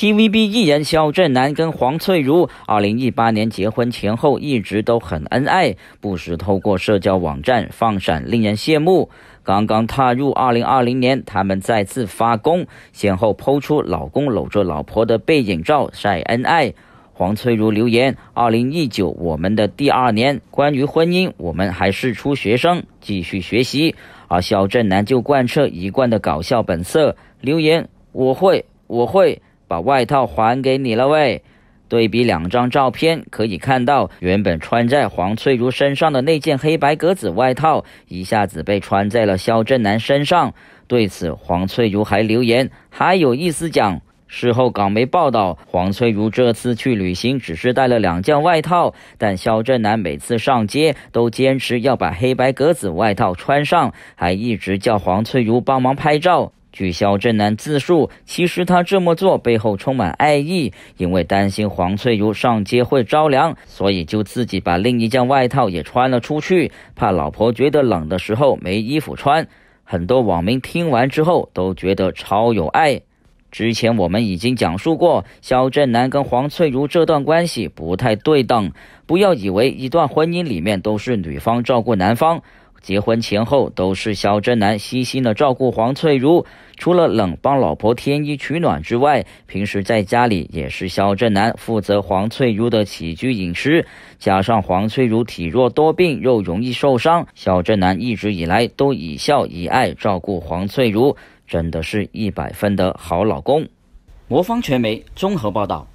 TVB 艺人萧正楠跟黄翠如，二零一八年结婚前后一直都很恩爱，不时透过社交网站放闪，令人羡慕。刚刚踏入二零二零年，他们再次发功，先后抛出老公搂着老婆的背影照晒恩爱。黄翠如留言：“二零一九，我们的第二年，关于婚姻，我们还是初学生，继续学习。”而萧正楠就贯彻一贯的搞笑本色，留言：“我会，我会。”把外套还给你了，喂！对比两张照片，可以看到原本穿在黄翠如身上的那件黑白格子外套，一下子被穿在了肖正南身上。对此，黄翠如还留言，还有意思讲。事后港媒报道，黄翠如这次去旅行只是带了两件外套，但肖正南每次上街都坚持要把黑白格子外套穿上，还一直叫黄翠如帮忙拍照。据肖振南自述，其实他这么做背后充满爱意，因为担心黄翠如上街会着凉，所以就自己把另一件外套也穿了出去，怕老婆觉得冷的时候没衣服穿。很多网民听完之后都觉得超有爱。之前我们已经讲述过，肖振南跟黄翠如这段关系不太对等。不要以为一段婚姻里面都是女方照顾男方。结婚前后都是肖正南悉心的照顾黄翠如，除了冷帮老婆添衣取暖之外，平时在家里也是肖正南负责黄翠如的起居饮食。加上黄翠如体弱多病又容易受伤，肖正南一直以来都以孝以爱照顾黄翠如，真的是一百分的好老公。魔方传媒综合报道。